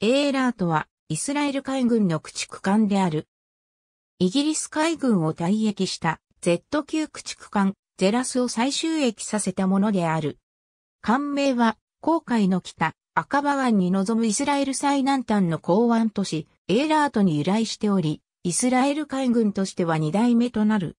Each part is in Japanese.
エーラートは、イスラエル海軍の駆逐艦である。イギリス海軍を退役した Z 級駆逐艦、ゼラスを再収益させたものである。艦名は、航海の北、赤羽湾に臨むイスラエル最南端の港湾都市、エーラートに由来しており、イスラエル海軍としては2代目となる。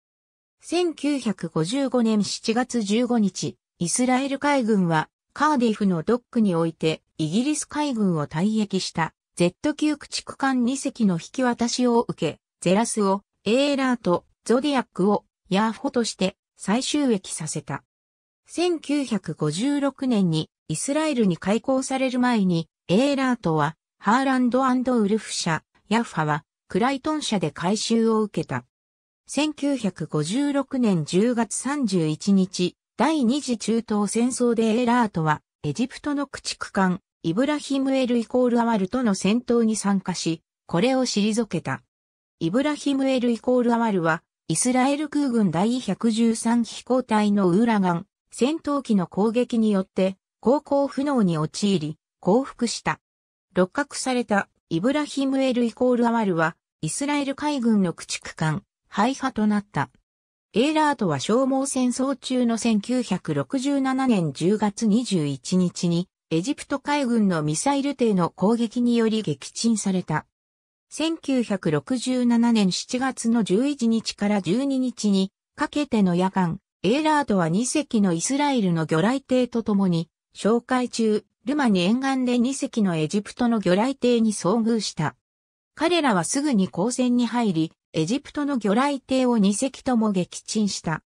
1955年7月15日、イスラエル海軍は、カーディフのドックにおいて、イギリス海軍を退役した Z 級駆逐艦2隻の引き渡しを受け、ゼラスをエーラーとゾディアックをヤーフォとして再収益させた。1956年にイスラエルに開港される前に、エーラートはハーランドウルフ社、ヤッファはクライトン社で回収を受けた。1956年10月31日、第二次中東戦争でエーラートはエジプトの駆逐艦イブラヒムエル・イコール・アワルとの戦闘に参加し、これを退けた。イブラヒムエル・イコール・アワルは、イスラエル空軍第113飛行隊のウーラガン、戦闘機の攻撃によって、航行不能に陥り、降伏した。六角されたイブラヒムエル・イコール・アワルは、イスラエル海軍の駆逐艦、廃派となった。エーラートは消耗戦争中の1967年10月21日にエジプト海軍のミサイル艇の攻撃により撃沈された。1967年7月の11日から12日にかけての夜間、エーラードは2隻のイスラエルの魚雷艇とともに、紹介中、ルマニ沿岸で2隻のエジプトの魚雷艇に遭遇した。彼らはすぐに交戦に入り、エジプトの魚雷艇を2隻とも撃沈した。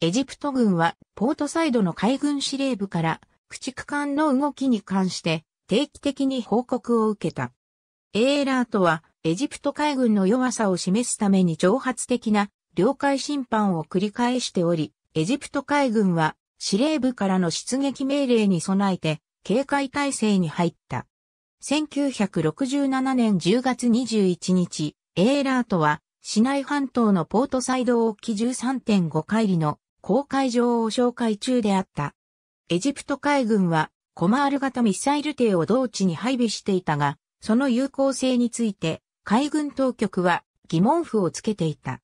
エジプト軍は、ポートサイドの海軍司令部から、駆逐艦の動きに関して定期的に報告を受けた。エーラートはエジプト海軍の弱さを示すために挑発的な領海侵犯を繰り返しており、エジプト海軍は司令部からの出撃命令に備えて警戒態勢に入った。1967年10月21日、エーラートは市内半島のポートサイド沖13.5海里の公海上を紹介中であった。エジプト海軍はコマール型ミサイル艇を同地に配備していたが、その有効性について海軍当局は疑問符をつけていた。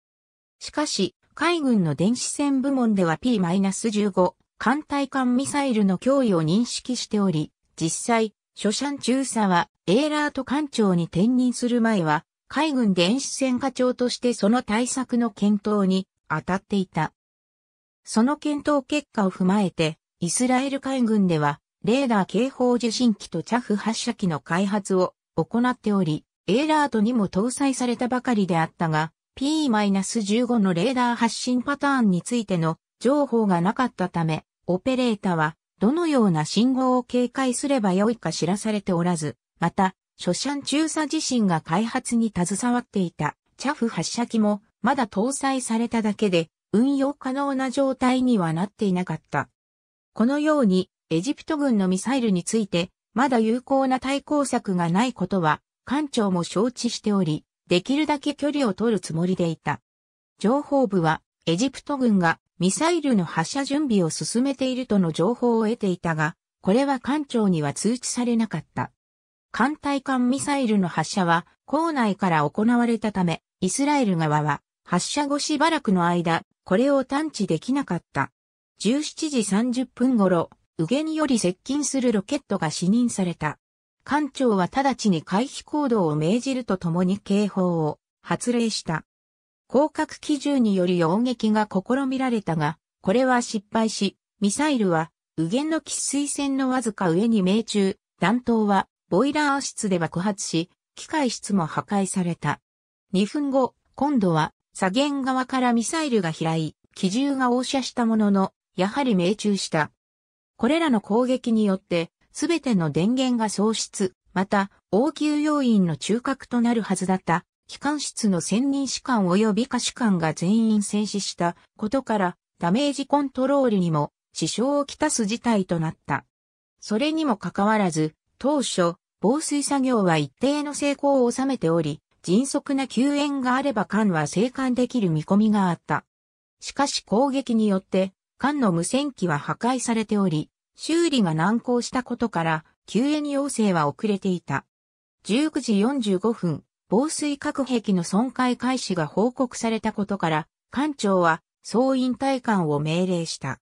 しかし、海軍の電子戦部門では P-15 艦隊艦ミサイルの脅威を認識しており、実際、初山中佐はエーラート艦長に転任する前は、海軍電子戦課長としてその対策の検討に当たっていた。その検討結果を踏まえて、イスラエル海軍では、レーダー警報受信機とチャフ発射機の開発を行っており、エーラートにも搭載されたばかりであったが、P-15 のレーダー発信パターンについての情報がなかったため、オペレータはどのような信号を警戒すればよいか知らされておらず、また、初山中佐自身が開発に携わっていたチャフ発射機もまだ搭載されただけで運用可能な状態にはなっていなかった。このように、エジプト軍のミサイルについて、まだ有効な対抗策がないことは、艦長も承知しており、できるだけ距離を取るつもりでいた。情報部は、エジプト軍がミサイルの発射準備を進めているとの情報を得ていたが、これは艦長には通知されなかった。艦隊艦ミサイルの発射は、校内から行われたため、イスラエル側は、発射後しばらくの間、これを探知できなかった。17時30分頃、右舷により接近するロケットが視認された。艦長は直ちに回避行動を命じるとともに警報を発令した。広角機銃により砲撃が試みられたが、これは失敗し、ミサイルは、右舷の喫水線のわずか上に命中、弾頭は、ボイラー室で爆発し、機械室も破壊された。2分後、今度は、左舷側からミサイルが飛来、機銃が応射したものの、やはり命中した。これらの攻撃によって、すべての電源が喪失、また、応急要員の中核となるはずだった、機関室の専任士官及び下士官が全員戦死したことから、ダメージコントロールにも支障をきたす事態となった。それにもかかわらず、当初、防水作業は一定の成功を収めており、迅速な救援があれば艦は生還できる見込みがあった。しかし攻撃によって艦の無線機は破壊されており、修理が難航したことから、救援要請は遅れていた。19時45分、防水隔壁の損壊開始が報告されたことから、艦長は総員退艦を命令した。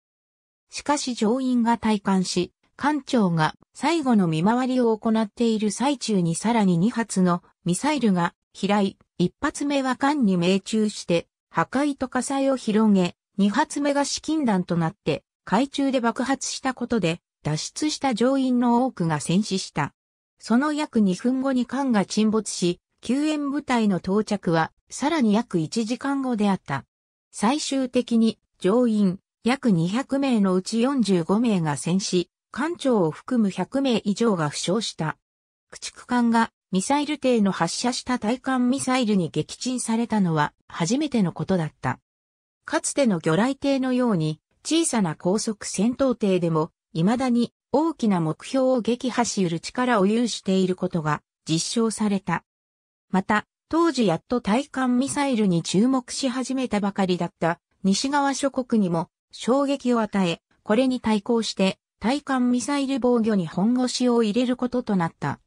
しかし乗員が退艦し、艦長が最後の見回りを行っている最中にさらに2発のミサイルが飛来、1発目は艦に命中して、破壊と火災を広げ、2発目が資金弾となって、海中で爆発したことで、脱出した乗員の多くが戦死した。その約2分後に艦が沈没し、救援部隊の到着は、さらに約1時間後であった。最終的に、乗員、約200名のうち45名が戦死、艦長を含む100名以上が負傷した。駆逐艦がミサイル艇の発射した対艦ミサイルに撃沈されたのは初めてのことだった。かつての魚雷艇のように小さな高速戦闘艇でも未だに大きな目標を撃破し得る力を有していることが実証された。また、当時やっと対艦ミサイルに注目し始めたばかりだった西側諸国にも衝撃を与え、これに対抗して対艦ミサイル防御に本腰を入れることとなった。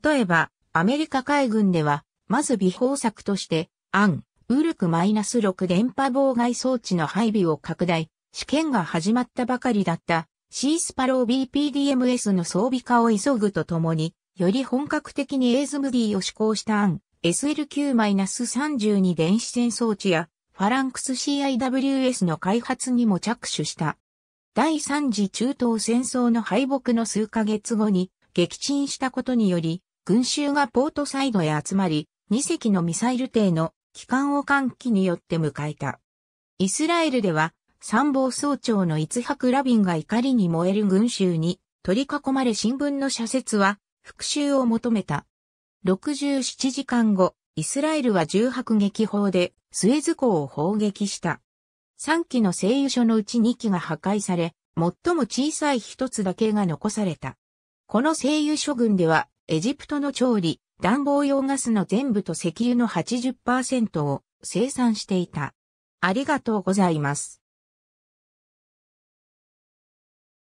例えば、アメリカ海軍では、まず美法策として、アン、ウルクマイナス -6 電波妨害装置の配備を拡大、試験が始まったばかりだったシースパロー BPDMS の装備化を急ぐとともに、より本格的に ASMD を施行した案、SLQ-32 電子戦装置や、ファランクス CIWS の開発にも着手した。第三次中東戦争の敗北の数ヶ月後に撃沈したことにより、群衆がポートサイドへ集まり、2隻のミサイル艇の帰還を歓喜によって迎えた。イスラエルでは、参謀総長のイツハク・ラビンが怒りに燃える群衆に取り囲まれ新聞の社説は復讐を求めた。67時間後、イスラエルは重迫撃砲でスエズ港を砲撃した。3機の製油所のうち2機が破壊され、最も小さい一つだけが残された。この製油所群ではエジプトの調理、暖房用ガスの全部と石油の80%を生産していた。ありがとうございます。